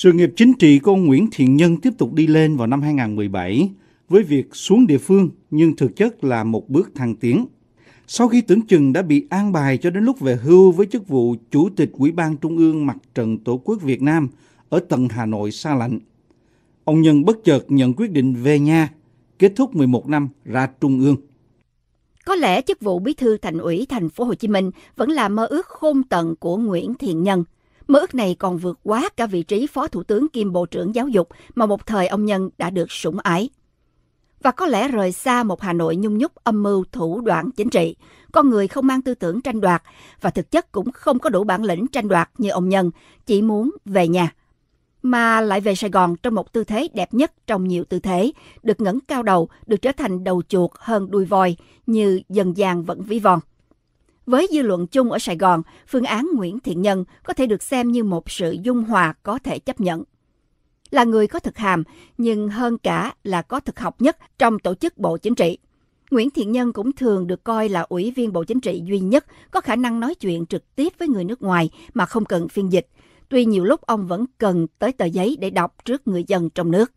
Sự nghiệp chính trị của ông Nguyễn Thiện Nhân tiếp tục đi lên vào năm 2017 với việc xuống địa phương nhưng thực chất là một bước thăng tiến. Sau khi tưởng chừng đã bị an bài cho đến lúc về hưu với chức vụ Chủ tịch Ủy ban Trung ương Mặt trận Tổ quốc Việt Nam ở tận Hà Nội xa lạnh, ông Nhân bất chợt nhận quyết định về nhà, kết thúc 11 năm ra Trung ương. Có lẽ chức vụ bí thư thành ủy thành phố Hồ Chí Minh vẫn là mơ ước khôn tận của Nguyễn Thiện Nhân – Mơ ước này còn vượt quá cả vị trí Phó Thủ tướng kiêm Bộ trưởng Giáo dục mà một thời ông Nhân đã được sủng ái. Và có lẽ rời xa một Hà Nội nhung nhúc âm mưu thủ đoạn chính trị, con người không mang tư tưởng tranh đoạt và thực chất cũng không có đủ bản lĩnh tranh đoạt như ông Nhân, chỉ muốn về nhà. Mà lại về Sài Gòn trong một tư thế đẹp nhất trong nhiều tư thế, được ngẩng cao đầu, được trở thành đầu chuột hơn đuôi voi như dần gian vẫn ví von. Với dư luận chung ở Sài Gòn, phương án Nguyễn Thiện Nhân có thể được xem như một sự dung hòa có thể chấp nhận. Là người có thực hàm, nhưng hơn cả là có thực học nhất trong tổ chức Bộ Chính trị. Nguyễn Thiện Nhân cũng thường được coi là ủy viên Bộ Chính trị duy nhất có khả năng nói chuyện trực tiếp với người nước ngoài mà không cần phiên dịch. Tuy nhiều lúc ông vẫn cần tới tờ giấy để đọc trước người dân trong nước.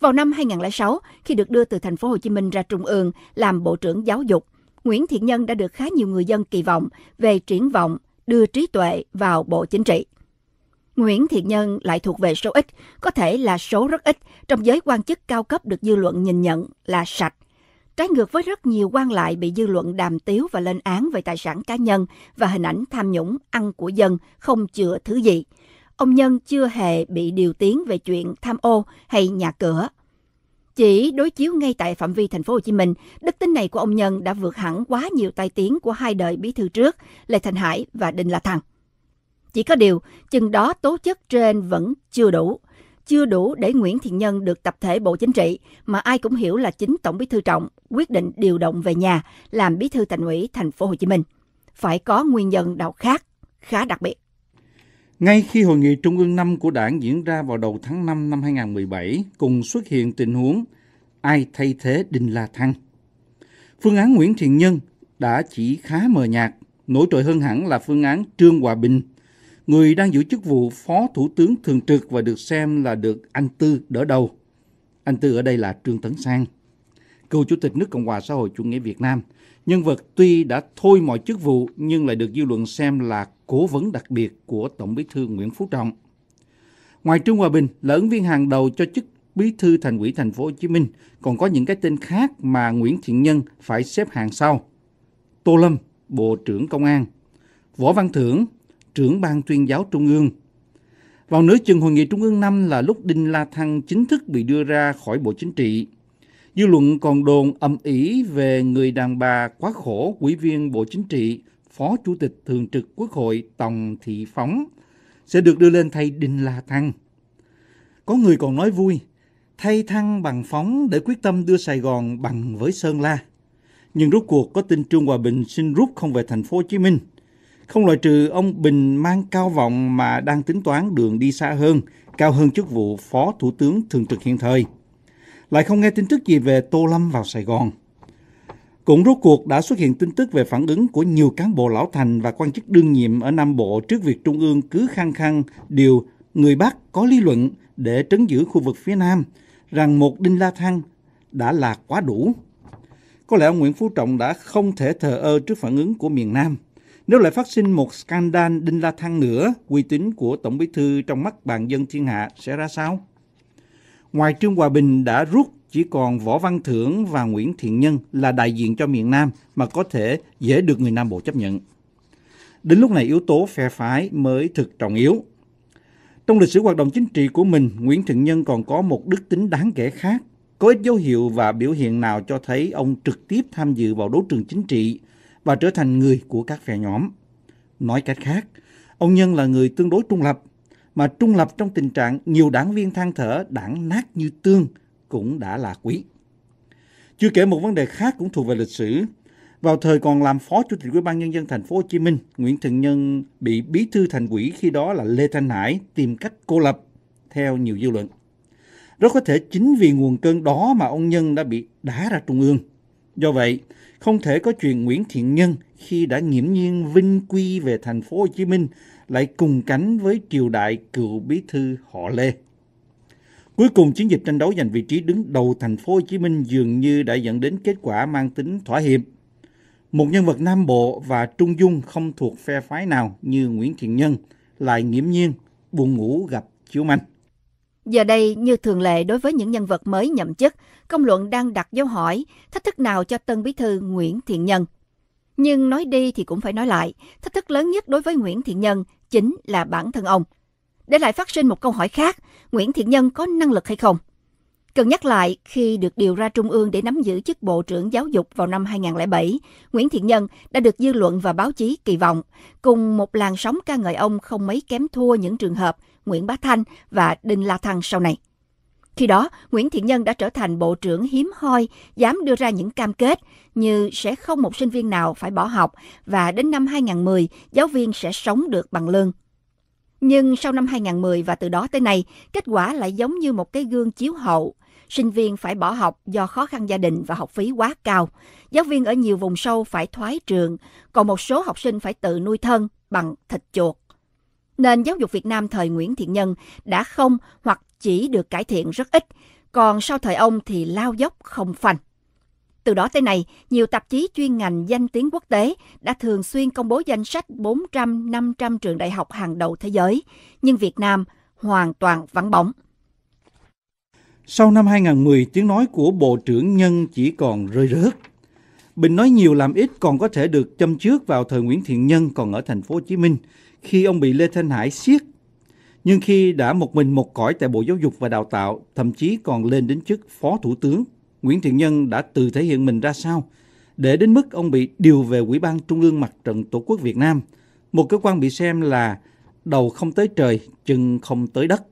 Vào năm 2006, khi được đưa từ thành phố Hồ Chí Minh ra Trung ương làm Bộ trưởng Giáo dục, Nguyễn Thiện Nhân đã được khá nhiều người dân kỳ vọng về triển vọng đưa trí tuệ vào Bộ Chính trị. Nguyễn Thiện Nhân lại thuộc về số ít, có thể là số rất ít trong giới quan chức cao cấp được dư luận nhìn nhận là sạch. Trái ngược với rất nhiều quan lại bị dư luận đàm tiếu và lên án về tài sản cá nhân và hình ảnh tham nhũng ăn của dân không chừa thứ gì. Ông Nhân chưa hề bị điều tiếng về chuyện tham ô hay nhà cửa. Chỉ đối chiếu ngay tại phạm vi thành phố Hồ Chí Minh, đức tính này của ông Nhân đã vượt hẳn quá nhiều tai tiếng của hai đời bí thư trước, Lê Thành Hải và Đinh La Thăng. Chỉ có điều, chừng đó tố chất trên vẫn chưa đủ. Chưa đủ để Nguyễn Thiện Nhân được tập thể Bộ Chính trị mà ai cũng hiểu là chính Tổng Bí thư Trọng quyết định điều động về nhà làm Bí thư Thành ủy Thành phố Hồ Chí Minh. Phải có nguyên nhân nào khác khá đặc biệt. Ngay khi hội nghị Trung ương năm của đảng diễn ra vào đầu tháng 5 năm 2017, cùng xuất hiện tình huống ai thay thế Đinh La Thăng. Phương án Nguyễn Thiện Nhân đã chỉ khá mờ nhạt, nổi trội hơn hẳn là phương án Trương Hòa Bình, người đang giữ chức vụ Phó Thủ tướng Thường trực và được xem là được anh Tư đỡ đầu. Anh Tư ở đây là Trương Tấn Sang, cựu Chủ tịch nước Cộng hòa xã hội chủ nghĩa Việt Nam – Nhân vật tuy đã thôi mọi chức vụ nhưng lại được dư luận xem là cố vấn đặc biệt của Tổng bí thư Nguyễn Phú Trọng. Ngoài Trương Hòa Bình là ứng viên hàng đầu cho chức bí thư thành ủy thành phố Hồ Chí Minh, còn có những cái tên khác mà Nguyễn Thiện Nhân phải xếp hàng sau. Tô Lâm, Bộ trưởng Công an, Võ Văn Thưởng, trưởng ban tuyên giáo Trung ương. Vào nửa chừng hội nghị Trung ương năm là lúc Đinh La Thăng chính thức bị đưa ra khỏi Bộ Chính trị. Dư luận còn đồn âm ỉ về người đàn bà quá khổ quỹ viên Bộ Chính trị, Phó Chủ tịch Thường trực Quốc hội Tòng Thị Phóng sẽ được đưa lên thay Đinh La Thăng. Có người còn nói vui, thay Thăng bằng Phóng để quyết tâm đưa Sài Gòn bằng với Sơn La. Nhưng rốt cuộc có tin Trương Hòa Bình xin rút không về thành phố Hồ Chí Minh. Không loại trừ ông Bình mang cao vọng mà đang tính toán đường đi xa hơn, cao hơn chức vụ Phó Thủ tướng Thường trực hiện thời lại không nghe tin tức gì về Tô Lâm vào Sài Gòn. Cũng rốt cuộc đã xuất hiện tin tức về phản ứng của nhiều cán bộ lão thành và quan chức đương nhiệm ở Nam Bộ trước việc Trung ương cứ khăng khăng điều người Bắc có lý luận để trấn giữ khu vực phía Nam, rằng một Đinh La Thăng đã là quá đủ. Có lẽ ông Nguyễn Phú Trọng đã không thể thờ ơ trước phản ứng của miền Nam. Nếu lại phát sinh một scandal Đinh La Thăng nữa, uy tín của Tổng Bí Thư trong mắt bàn dân thiên hạ sẽ ra sao? Ngoài Trương Hòa Bình đã rút chỉ còn Võ Văn Thưởng và Nguyễn Thiện Nhân là đại diện cho miền Nam mà có thể dễ được người Nam Bộ chấp nhận. Đến lúc này yếu tố phe phái mới thực trọng yếu. Trong lịch sử hoạt động chính trị của mình, Nguyễn Thiện Nhân còn có một đức tính đáng kể khác. Có ít dấu hiệu và biểu hiện nào cho thấy ông trực tiếp tham dự vào đấu trường chính trị và trở thành người của các phe nhóm. Nói cách khác, ông Nhân là người tương đối trung lập, mà trung lập trong tình trạng nhiều đảng viên than thở đảng nát như tương cũng đã là quý. Chưa kể một vấn đề khác cũng thuộc về lịch sử. Vào thời còn làm phó chủ tịch Ủy ban nhân dân thành phố Hồ Chí Minh, Nguyễn Thiện Nhân bị bí thư thành ủy khi đó là Lê Thanh Hải tìm cách cô lập theo nhiều dư luận. Rất có thể chính vì nguồn cơn đó mà ông Nhân đã bị đá ra trung ương. Do vậy, không thể có chuyện Nguyễn Thiện Nhân khi đã nghiễm nhiên vinh quy về thành phố Hồ Chí Minh lại cùng cánh với triều đại cựu bí thư họ Lê. Cuối cùng chiến dịch tranh đấu giành vị trí đứng đầu thành phố Hồ Chí Minh dường như đã dẫn đến kết quả mang tính thỏa hiệp. Một nhân vật Nam Bộ và Trung Dung không thuộc phe phái nào như Nguyễn Thiện Nhân lại nghiễm nhiên buồn ngủ gặp chiếu manh. Giờ đây, như thường lệ đối với những nhân vật mới nhậm chức, công luận đang đặt dấu hỏi thách thức nào cho tân bí thư Nguyễn Thiện Nhân. Nhưng nói đi thì cũng phải nói lại, thách thức lớn nhất đối với Nguyễn Thiện Nhân chính là bản thân ông. Để lại phát sinh một câu hỏi khác, Nguyễn Thiện Nhân có năng lực hay không? Cần nhắc lại, khi được điều ra Trung ương để nắm giữ chức Bộ trưởng Giáo dục vào năm 2007, Nguyễn Thiện Nhân đã được dư luận và báo chí kỳ vọng, cùng một làn sóng ca ngợi ông không mấy kém thua những trường hợp Nguyễn Bá Thanh và Đinh La Thăng sau này. Khi đó, Nguyễn Thiện Nhân đã trở thành bộ trưởng hiếm hoi, dám đưa ra những cam kết như sẽ không một sinh viên nào phải bỏ học và đến năm 2010, giáo viên sẽ sống được bằng lương. Nhưng sau năm 2010 và từ đó tới nay, kết quả lại giống như một cái gương chiếu hậu. Sinh viên phải bỏ học do khó khăn gia đình và học phí quá cao. Giáo viên ở nhiều vùng sâu phải thoái trường, còn một số học sinh phải tự nuôi thân bằng thịt chuột. Nền giáo dục Việt Nam thời Nguyễn Thiện Nhân đã không hoặc chỉ được cải thiện rất ít, còn sau thời ông thì lao dốc không phanh. Từ đó tới nay, nhiều tạp chí chuyên ngành danh tiếng quốc tế đã thường xuyên công bố danh sách 400-500 trường đại học hàng đầu thế giới, nhưng Việt Nam hoàn toàn vắng bóng. Sau năm 2010, tiếng nói của Bộ trưởng Nhân chỉ còn rơi rớt. Bình nói nhiều làm ít còn có thể được châm trước vào thời Nguyễn Thiện Nhân còn ở thành phố Hồ Chí Minh, khi ông bị Lê Thanh Hải siết nhưng khi đã một mình một cõi tại Bộ Giáo dục và Đào tạo, thậm chí còn lên đến chức Phó Thủ tướng, Nguyễn Thiện Nhân đã tự thể hiện mình ra sao, để đến mức ông bị điều về Ủy ban Trung ương Mặt trận Tổ quốc Việt Nam, một cơ quan bị xem là đầu không tới trời, chân không tới đất.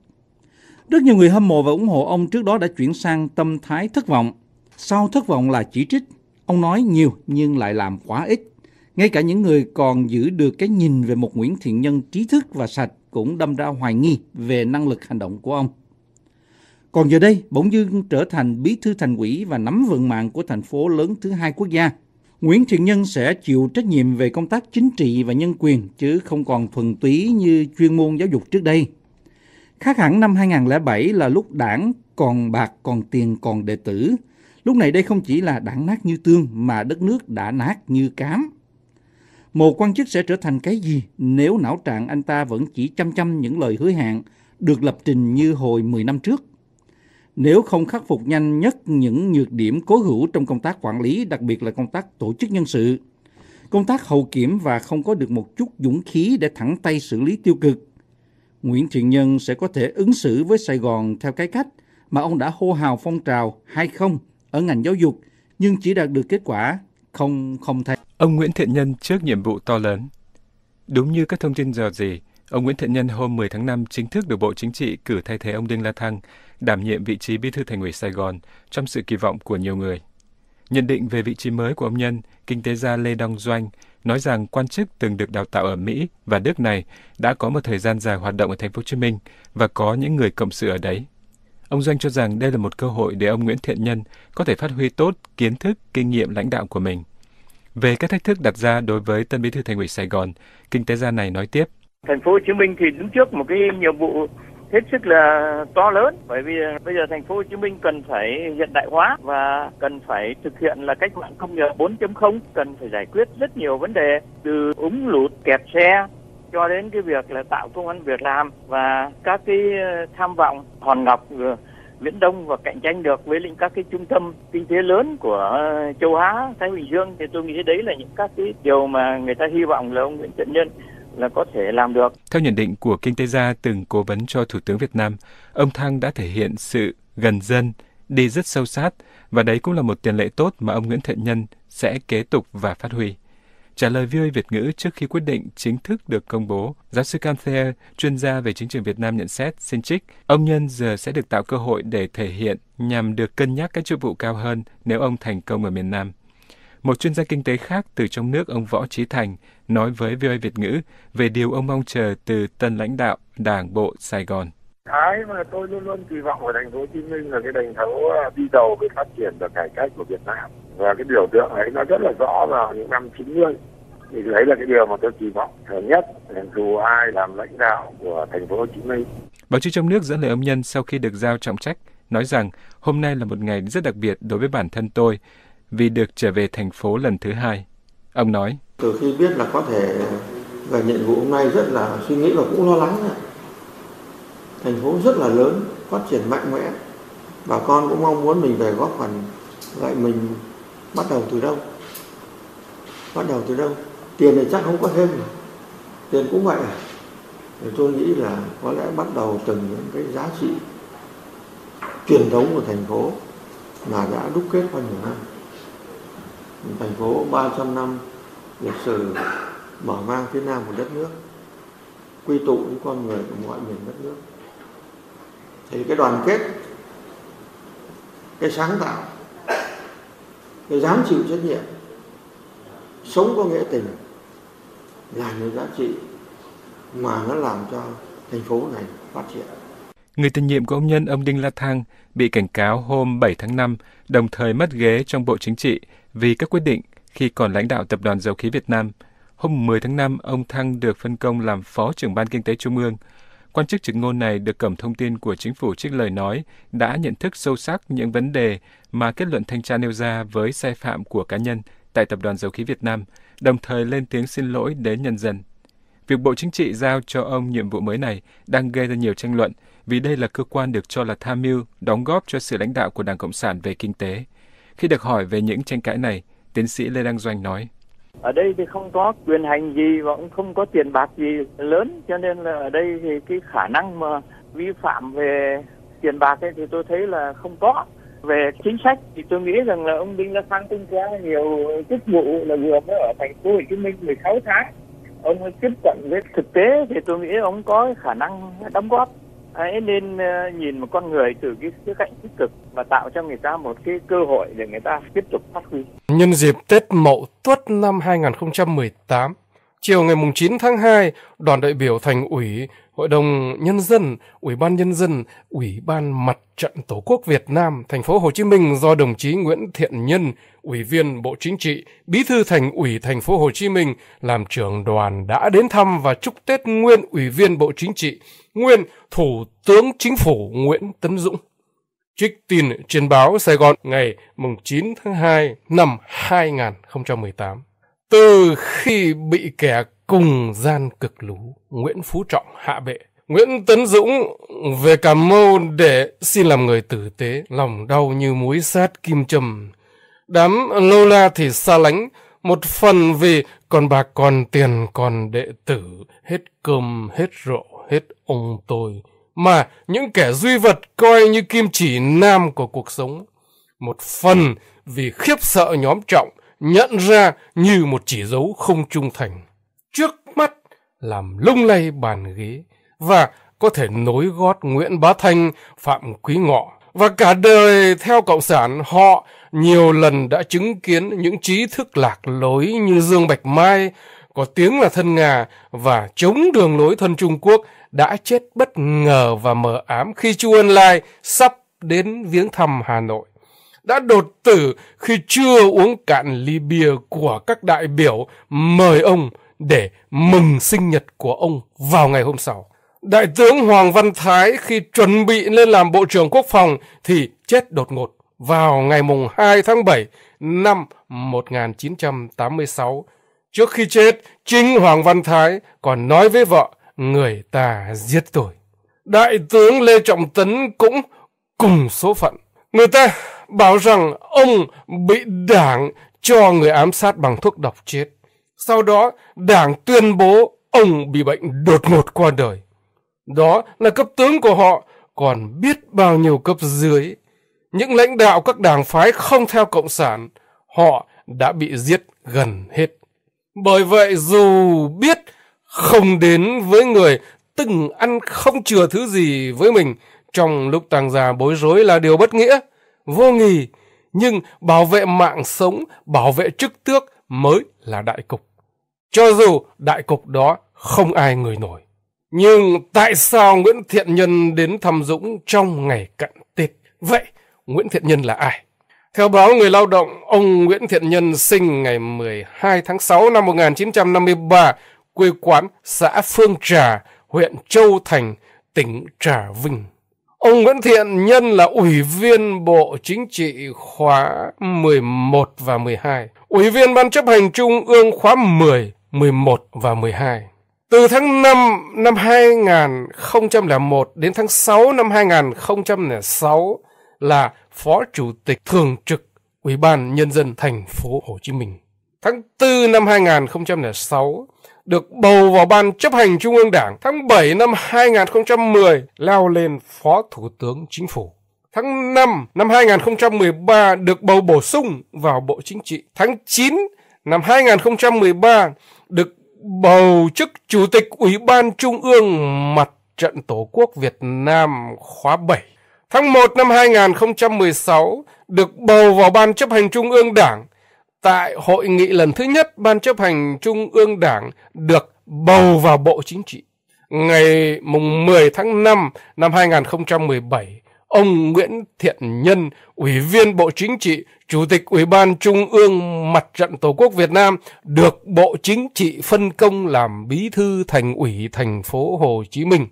Rất nhiều người hâm mộ và ủng hộ ông trước đó đã chuyển sang tâm thái thất vọng. Sau thất vọng là chỉ trích, ông nói nhiều nhưng lại làm quá ít. Ngay cả những người còn giữ được cái nhìn về một Nguyễn Thiện Nhân trí thức và sạch cũng đâm ra hoài nghi về năng lực hành động của ông. Còn giờ đây, bỗng dưng trở thành bí thư thành ủy và nắm vận mạng của thành phố lớn thứ hai quốc gia. Nguyễn Thiện Nhân sẽ chịu trách nhiệm về công tác chính trị và nhân quyền, chứ không còn thuần túy như chuyên môn giáo dục trước đây. Khác hẳn năm 2007 là lúc đảng còn bạc, còn tiền, còn đệ tử. Lúc này đây không chỉ là đảng nát như tương mà đất nước đã nát như cám một quan chức sẽ trở thành cái gì nếu não trạng anh ta vẫn chỉ chăm chăm những lời hứa hẹn được lập trình như hồi 10 năm trước? Nếu không khắc phục nhanh nhất những nhược điểm cố hữu trong công tác quản lý, đặc biệt là công tác tổ chức nhân sự, công tác hậu kiểm và không có được một chút dũng khí để thẳng tay xử lý tiêu cực, Nguyễn Thiện Nhân sẽ có thể ứng xử với Sài Gòn theo cái cách mà ông đã hô hào phong trào hay không ở ngành giáo dục nhưng chỉ đạt được kết quả không không thay Ông Nguyễn Thiện Nhân trước nhiệm vụ to lớn. Đúng như các thông tin dò dỉ, ông Nguyễn Thiện Nhân hôm 10 tháng 5 chính thức được Bộ Chính trị cử thay thế ông Đinh La Thăng, đảm nhiệm vị trí bí thư thành ủy Sài Gòn trong sự kỳ vọng của nhiều người. Nhận định về vị trí mới của ông Nhân, kinh tế gia Lê Đăng Doanh nói rằng quan chức từng được đào tạo ở Mỹ và Đức này đã có một thời gian dài hoạt động ở thành phố Hồ Chí Minh và có những người cộng sự ở đấy. Ông Doanh cho rằng đây là một cơ hội để ông Nguyễn Thiện Nhân có thể phát huy tốt kiến thức, kinh nghiệm lãnh đạo của mình. Về các thách thức đặt ra đối với tân bí thư thành ủy Sài Gòn, kinh tế gia này nói tiếp. Thành phố Hồ Chí Minh thì đứng trước một cái nhiệm vụ hết sức là to lớn bởi vì à, bây giờ thành phố Hồ Chí Minh cần phải hiện đại hóa và cần phải thực hiện là cách mạng công nghiệp 4.0 cần phải giải quyết rất nhiều vấn đề từ úng lụt kẹt xe cho đến cái việc là tạo công an việc làm và các cái ờ, tham vọng hòn ngọc ờ, viễn đông và cạnh tranh được với những các cái trung tâm kinh tế lớn của ờ, châu á thái bình dương thì tôi nghĩ đấy là những các cái điều mà người ta hy vọng là ông nguyễn thiện nhân là có thể làm được. Theo nhận định của kinh tế gia từng cố vấn cho Thủ tướng Việt Nam, ông Thăng đã thể hiện sự gần dân, đi rất sâu sát và đấy cũng là một tiền lệ tốt mà ông Nguyễn Thiện Nhân sẽ kế tục và phát huy. Trả lời VOA Việt ngữ trước khi quyết định chính thức được công bố, giáo sư Cam Thayer, chuyên gia về chính trường Việt Nam nhận xét, xin trích, ông Nhân giờ sẽ được tạo cơ hội để thể hiện nhằm được cân nhắc các chức vụ cao hơn nếu ông thành công ở miền Nam. Một chuyên gia kinh tế khác từ trong nước ông Võ Trí Thành nói với VOA Việt ngữ về điều ông mong chờ từ tân lãnh đạo Đảng bộ Sài Gòn. Cái mà tôi luôn luôn kỳ vọng ở thành phố Hồ Chí Minh là cái thành phố à, đi đầu về phát triển và cải cách của Việt Nam và cái biểu tượng ấy nó rất là rõ vào những năm 90 thì đấy là cái điều mà tôi kỳ vọng lớn nhất dù ai làm lãnh đạo của thành phố Hồ Chí Minh. Báo chí trong nước dẫn lời âm nhân sau khi được giao trọng trách nói rằng hôm nay là một ngày rất đặc biệt đối với bản thân tôi vì được trở về thành phố lần thứ hai. Ông nói. Từ khi biết là có thể về nhiệm vụ hôm nay rất là suy nghĩ và cũng lo lắng. Thành phố rất là lớn, phát triển mạnh mẽ. Bà con cũng mong muốn mình về góp phần lại mình bắt đầu từ đâu bắt đầu từ đâu tiền này chắc không có thêm mà. tiền cũng vậy à? thì tôi nghĩ là có lẽ bắt đầu từ những cái giá trị truyền thống của thành phố mà đã đúc kết qua nhiều năm thành phố 300 năm lịch sử mở mang phía nam của đất nước quy tụ những con người của mọi miền đất nước thì cái đoàn kết cái sáng tạo người dám chịu trách nhiệm sống có nghĩa tình là những giá trị mà nó làm cho thành phố này phát triển. Người tiền nhiệm của ông Nhân, ông Đinh La Thăng, bị cảnh cáo hôm 7 tháng 5, đồng thời mất ghế trong Bộ Chính trị vì các quyết định khi còn lãnh đạo Tập đoàn Dầu khí Việt Nam. Hôm 10 tháng 5, ông Thăng được phân công làm Phó trưởng Ban Kinh tế Trung ương. Quan chức trực ngôn này được Cổng Thông tin của Chính phủ trích lời nói đã nhận thức sâu sắc những vấn đề mà kết luận thanh tra nêu ra với sai phạm của cá nhân tại Tập đoàn Dầu khí Việt Nam, đồng thời lên tiếng xin lỗi đến nhân dân. Việc Bộ Chính trị giao cho ông nhiệm vụ mới này đang gây ra nhiều tranh luận vì đây là cơ quan được cho là tham mưu, đóng góp cho sự lãnh đạo của Đảng Cộng sản về kinh tế. Khi được hỏi về những tranh cãi này, tiến sĩ Lê Đăng Doanh nói ở đây thì không có quyền hành gì và cũng không có tiền bạc gì lớn cho nên là ở đây thì cái khả năng mà vi phạm về tiền bạc ấy thì tôi thấy là không có về chính sách thì tôi nghĩ rằng là ông Đinh La Thăng cũng quá nhiều chức vụ là vừa mới ở thành phố Hồ Chí Minh 16 tháng ông tiếp cận với thực tế thì tôi nghĩ ông có khả năng đóng góp hãy nên ờ, nhìn một con người từ cái khía cạnh tích cực và tạo cho người ta một cái cơ hội để người ta tiếp tục phát huy. Nhân dịp Tết Mậu Tuất năm 2018, Chiều ngày 9 tháng 2, đoàn đại biểu thành ủy, Hội đồng Nhân dân, Ủy ban Nhân dân, Ủy ban Mặt trận Tổ quốc Việt Nam, thành phố Hồ Chí Minh do đồng chí Nguyễn Thiện Nhân, Ủy viên Bộ Chính trị, Bí thư Thành ủy thành phố Hồ Chí Minh làm trưởng đoàn đã đến thăm và chúc Tết nguyên Ủy viên Bộ Chính trị, nguyên Thủ tướng Chính phủ Nguyễn Tấn Dũng. Trích tin trên báo Sài Gòn ngày 9 tháng 2 năm 2018. Từ khi bị kẻ cùng gian cực lú, Nguyễn Phú Trọng hạ bệ, Nguyễn Tấn Dũng về Cà Mau để xin làm người tử tế, lòng đau như muối sát kim châm. Đám Lola thì xa lánh, một phần vì còn bạc còn tiền còn đệ tử, hết cơm, hết rượu, hết ông tôi. Mà những kẻ duy vật coi như kim chỉ nam của cuộc sống. Một phần vì khiếp sợ nhóm trọng, nhận ra như một chỉ dấu không trung thành, trước mắt làm lung lay bàn ghế và có thể nối gót Nguyễn Bá Thanh, Phạm Quý Ngọ. Và cả đời theo Cộng sản họ nhiều lần đã chứng kiến những trí thức lạc lối như Dương Bạch Mai, có tiếng là thân Nga và chống đường lối thân Trung Quốc đã chết bất ngờ và mờ ám khi Chu Ân Lai sắp đến viếng thăm Hà Nội đã đột tử khi chưa uống cạn ly bia của các đại biểu mời ông để mừng sinh nhật của ông vào ngày hôm sau. Đại tướng Hoàng Văn Thái khi chuẩn bị lên làm Bộ trưởng Quốc phòng thì chết đột ngột vào ngày mùng 2 tháng 7 năm 1986. Trước khi chết, chính Hoàng Văn Thái còn nói với vợ, người ta giết tôi. Đại tướng Lê Trọng Tấn cũng cùng số phận. Người ta báo rằng ông bị đảng cho người ám sát bằng thuốc độc chết. Sau đó, đảng tuyên bố ông bị bệnh đột ngột qua đời. Đó là cấp tướng của họ, còn biết bao nhiêu cấp dưới. Những lãnh đạo các đảng phái không theo Cộng sản, họ đã bị giết gần hết. Bởi vậy dù biết không đến với người từng ăn không chừa thứ gì với mình trong lúc tàng già bối rối là điều bất nghĩa, vô nghì, nhưng bảo vệ mạng sống, bảo vệ chức tước mới là đại cục. Cho dù đại cục đó không ai người nổi. Nhưng tại sao Nguyễn Thiện Nhân đến thăm Dũng trong ngày cận Tết? Vậy Nguyễn Thiện Nhân là ai? Theo báo Người Lao động, ông Nguyễn Thiện Nhân sinh ngày 12 tháng 6 năm 1953, quê quán xã Phương Trà, huyện Châu Thành, tỉnh Trà Vinh. Ông Nguyễn Thiện Nhân là Ủy viên Bộ Chính trị khóa 11 và 12, Ủy viên Ban chấp hành Trung ương khóa 10, 11 và 12. Từ tháng 5 năm 2001 đến tháng 6 năm 2006 là Phó Chủ tịch Thường trực Ủy ban Nhân dân thành phố Hồ Chí Minh. Tháng 4 năm 2006 được bầu vào Ban chấp hành Trung ương Đảng tháng 7 năm 2010, leo lên Phó Thủ tướng Chính phủ. Tháng 5 năm 2013 được bầu bổ sung vào Bộ Chính trị. Tháng 9 năm 2013 được bầu chức Chủ tịch Ủy ban Trung ương Mặt trận Tổ quốc Việt Nam khóa 7. Tháng 1 năm 2016 được bầu vào Ban chấp hành Trung ương Đảng tại hội nghị lần thứ nhất Ban chấp hành Trung ương Đảng được bầu vào Bộ Chính trị. Ngày mùng 10 tháng 5 năm 2017, ông Nguyễn Thiện Nhân, Ủy viên Bộ Chính trị, Chủ tịch Ủy ban Trung ương Mặt trận Tổ quốc Việt Nam được Bộ Chính trị phân công làm bí thư thành ủy thành phố Hồ Chí Minh,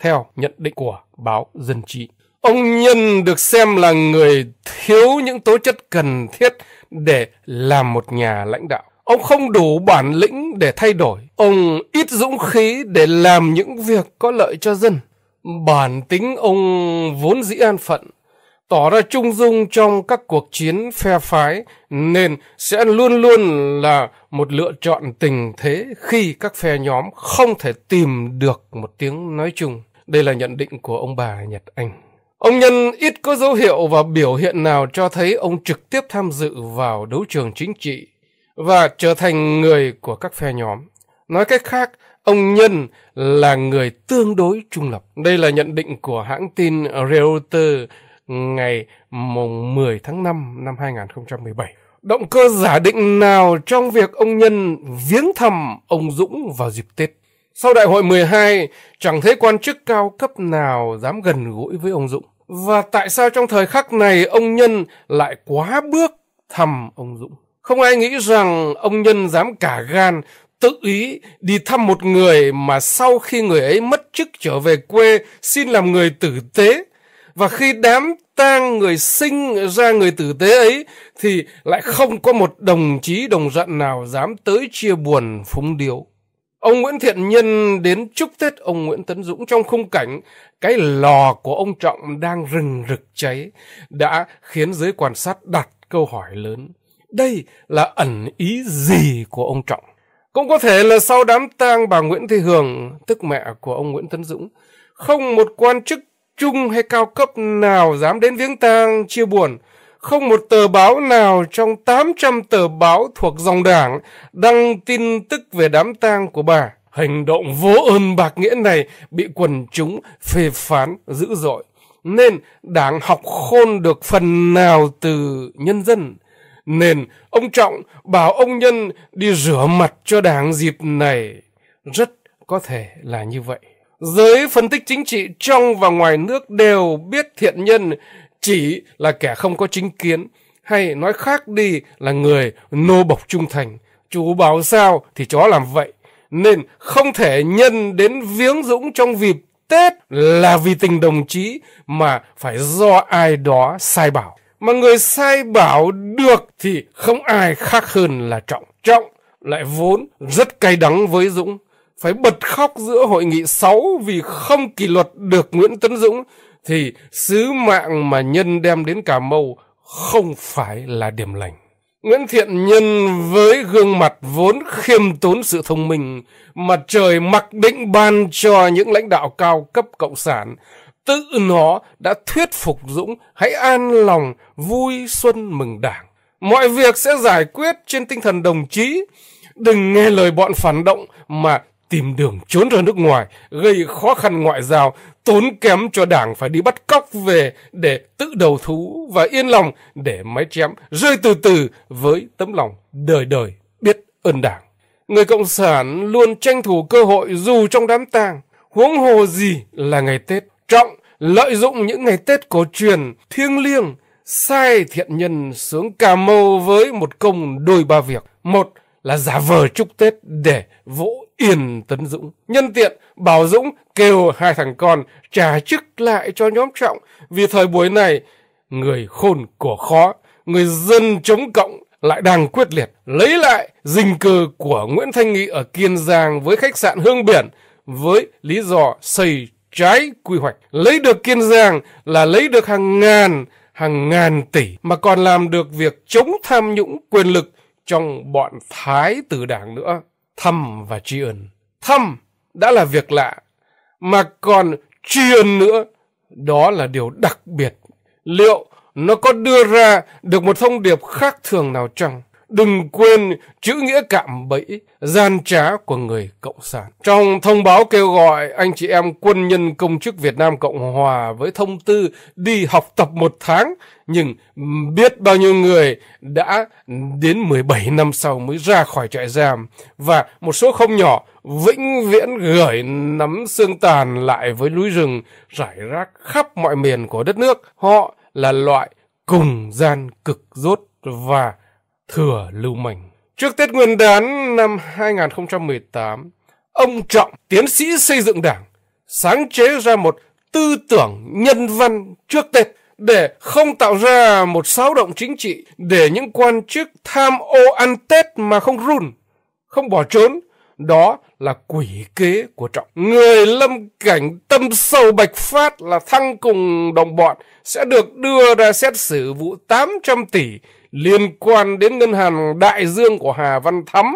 theo nhận định của báo Dân Trị. Ông nhân được xem là người thiếu những tố chất cần thiết để làm một nhà lãnh đạo. Ông không đủ bản lĩnh để thay đổi. Ông ít dũng khí để làm những việc có lợi cho dân. Bản tính ông vốn dĩ an phận, tỏ ra trung dung trong các cuộc chiến phe phái nên sẽ luôn luôn là một lựa chọn tình thế khi các phe nhóm không thể tìm được một tiếng nói chung. Đây là nhận định của ông bà Nhật Anh. Ông Nhân ít có dấu hiệu và biểu hiện nào cho thấy ông trực tiếp tham dự vào đấu trường chính trị và trở thành người của các phe nhóm. Nói cách khác, ông Nhân là người tương đối trung lập. Đây là nhận định của hãng tin Reuters ngày mùng 10 tháng 5 năm 2017. Động cơ giả định nào trong việc ông Nhân viếng thăm ông Dũng vào dịp Tết? Sau đại hội 12, chẳng thấy quan chức cao cấp nào dám gần gũi với ông Dũng. Và tại sao trong thời khắc này ông Nhân lại quá bước thăm ông Dũng? Không ai nghĩ rằng ông Nhân dám cả gan tự ý đi thăm một người mà sau khi người ấy mất chức trở về quê xin làm người tử tế. Và khi đám tang người sinh ra người tử tế ấy thì lại không có một đồng chí đồng giận nào dám tới chia buồn phúng điếu. Ông Nguyễn Thiện Nhân đến chúc Tết ông Nguyễn Tấn Dũng trong khung cảnh cái lò của ông Trọng đang rừng rực cháy đã khiến giới quan sát đặt câu hỏi lớn. Đây là ẩn ý gì của ông Trọng? Cũng có thể là sau đám tang bà Nguyễn Thị Hường, tức mẹ của ông Nguyễn Tấn Dũng, không một quan chức trung hay cao cấp nào dám đến viếng tang chia buồn không một tờ báo nào trong 800 tờ báo thuộc dòng đảng đăng tin tức về đám tang của bà. Hành động vô ơn bạc nghĩa này bị quần chúng phê phán dữ dội. Nên đảng học khôn được phần nào từ nhân dân. Nên ông Trọng bảo ông Nhân đi rửa mặt cho đảng dịp này. Rất có thể là như vậy. Giới phân tích chính trị trong và ngoài nước đều biết thiện nhân chỉ là kẻ không có chính kiến, hay nói khác đi là người nô bộc trung thành. Chú bảo sao thì chó làm vậy, nên không thể nhân đến viếng dũng trong dịp Tết là vì tình đồng chí mà phải do ai đó sai bảo. Mà người sai bảo được thì không ai khác hơn là Trọng. Trọng lại vốn rất cay đắng với Dũng. Phải bật khóc giữa hội nghị sáu vì không kỷ luật được Nguyễn Tấn Dũng thì sứ mạng mà nhân đem đến Cà Mau không phải là điểm lành. Nguyễn Thiện Nhân với gương mặt vốn khiêm tốn sự thông minh mà trời mặc định ban cho những lãnh đạo cao cấp cộng sản, tự nó đã thuyết phục Dũng hãy an lòng vui xuân mừng đảng. Mọi việc sẽ giải quyết trên tinh thần đồng chí, đừng nghe lời bọn phản động mà tìm đường trốn ra nước ngoài, gây khó khăn ngoại giao, tốn kém cho đảng phải đi bắt cóc về để tự đầu thú và yên lòng để máy chém rơi từ từ với tấm lòng đời đời biết ơn đảng. Người Cộng sản luôn tranh thủ cơ hội dù trong đám tang, huống hồ gì là ngày Tết. Trọng lợi dụng những ngày Tết cổ truyền, thiêng liêng, sai thiện nhân sướng cà mâu với một công đôi ba việc. Một là giả vờ chúc Tết để vỗ Yên Tấn Dũng. Nhân tiện, Bảo Dũng kêu hai thằng con trả chức lại cho nhóm Trọng vì thời buổi này người khôn của khó, người dân chống cộng lại đang quyết liệt lấy lại dinh cơ của Nguyễn Thanh Nghị ở Kiên Giang với khách sạn Hương Biển với lý do xây trái quy hoạch. Lấy được Kiên Giang là lấy được hàng ngàn, hàng ngàn tỷ mà còn làm được việc chống tham nhũng quyền lực trong bọn thái tử đảng nữa thăm và tri ân thăm đã là việc lạ mà còn tri ân nữa đó là điều đặc biệt liệu nó có đưa ra được một thông điệp khác thường nào chăng đừng quên chữ nghĩa cạm bẫy, gian trá của người Cộng sản. Trong thông báo kêu gọi anh chị em quân nhân công chức Việt Nam Cộng Hòa với thông tư đi học tập một tháng, nhưng biết bao nhiêu người đã đến 17 năm sau mới ra khỏi trại giam, và một số không nhỏ vĩnh viễn gửi nắm xương tàn lại với núi rừng rải rác khắp mọi miền của đất nước. Họ là loại cùng gian cực rốt và thừa lưu manh. Trước Tết Nguyên đán năm 2018, ông Trọng, tiến sĩ xây dựng đảng, sáng chế ra một tư tưởng nhân văn trước Tết để không tạo ra một xáo động chính trị để những quan chức tham ô ăn Tết mà không run, không bỏ trốn. Đó là quỷ kế của Trọng. Người lâm cảnh tâm sâu bạch phát là thăng cùng đồng bọn sẽ được đưa ra xét xử vụ 800 tỷ liên quan đến ngân hàng đại dương của Hà Văn Thắm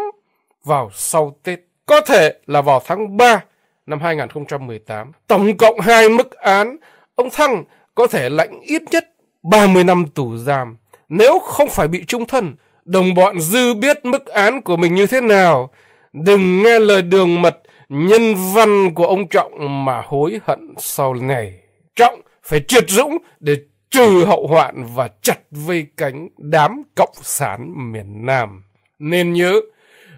vào sau Tết. Có thể là vào tháng 3 năm 2018. Tổng cộng hai mức án, ông Thăng có thể lãnh ít nhất 30 năm tù giam. Nếu không phải bị trung thân, đồng bọn dư biết mức án của mình như thế nào. Đừng nghe lời đường mật nhân văn của ông Trọng mà hối hận sau này. Trọng phải triệt dũng để trừ hậu hoạn và chặt vây cánh đám cộng sản miền Nam. Nên nhớ,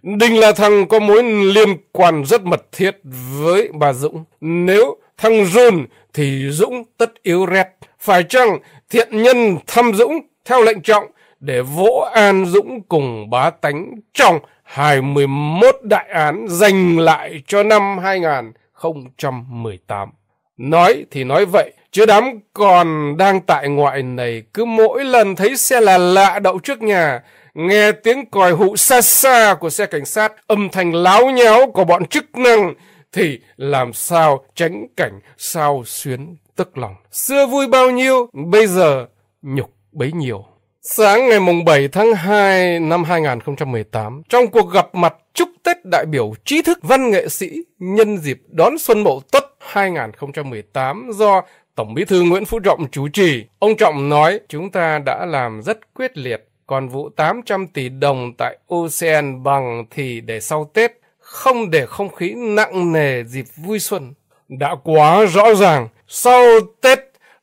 đình là thằng có mối liên quan rất mật thiết với bà Dũng. Nếu thằng John thì Dũng tất yếu rét. Phải chăng thiện nhân thăm Dũng theo lệnh trọng để vỗ an Dũng cùng bá tánh trong 21 đại án dành lại cho năm 2018. Nói thì nói vậy, Chứ đám còn đang tại ngoại này cứ mỗi lần thấy xe là lạ đậu trước nhà, nghe tiếng còi hụ xa xa của xe cảnh sát, âm thanh láo nháo của bọn chức năng, thì làm sao tránh cảnh sao xuyến tức lòng. Xưa vui bao nhiêu, bây giờ nhục bấy nhiều Sáng ngày mùng 7 tháng 2 năm 2018, trong cuộc gặp mặt chúc Tết đại biểu trí thức văn nghệ sĩ nhân dịp đón Xuân Mậu Tuất 2018 do Tổng bí thư Nguyễn Phú Trọng chủ trì. Ông Trọng nói, chúng ta đã làm rất quyết liệt. Còn vụ 800 tỷ đồng tại Ocean bằng thì để sau Tết, không để không khí nặng nề dịp vui xuân. Đã quá rõ ràng, sau Tết,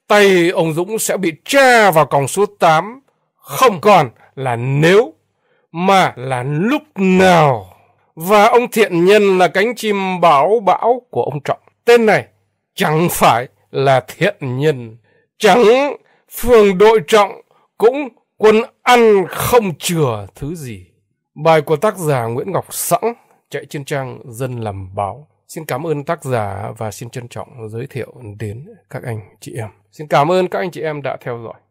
tay ông Dũng sẽ bị tra vào còng số 8. Không còn là nếu, mà là lúc nào. Và ông Thiện Nhân là cánh chim báo bão của ông Trọng. Tên này chẳng phải là thiện nhân chẳng phường đội trọng cũng quân ăn không chừa thứ gì bài của tác giả nguyễn ngọc sẵn chạy trên trang dân làm báo xin cảm ơn tác giả và xin trân trọng giới thiệu đến các anh chị em xin cảm ơn các anh chị em đã theo dõi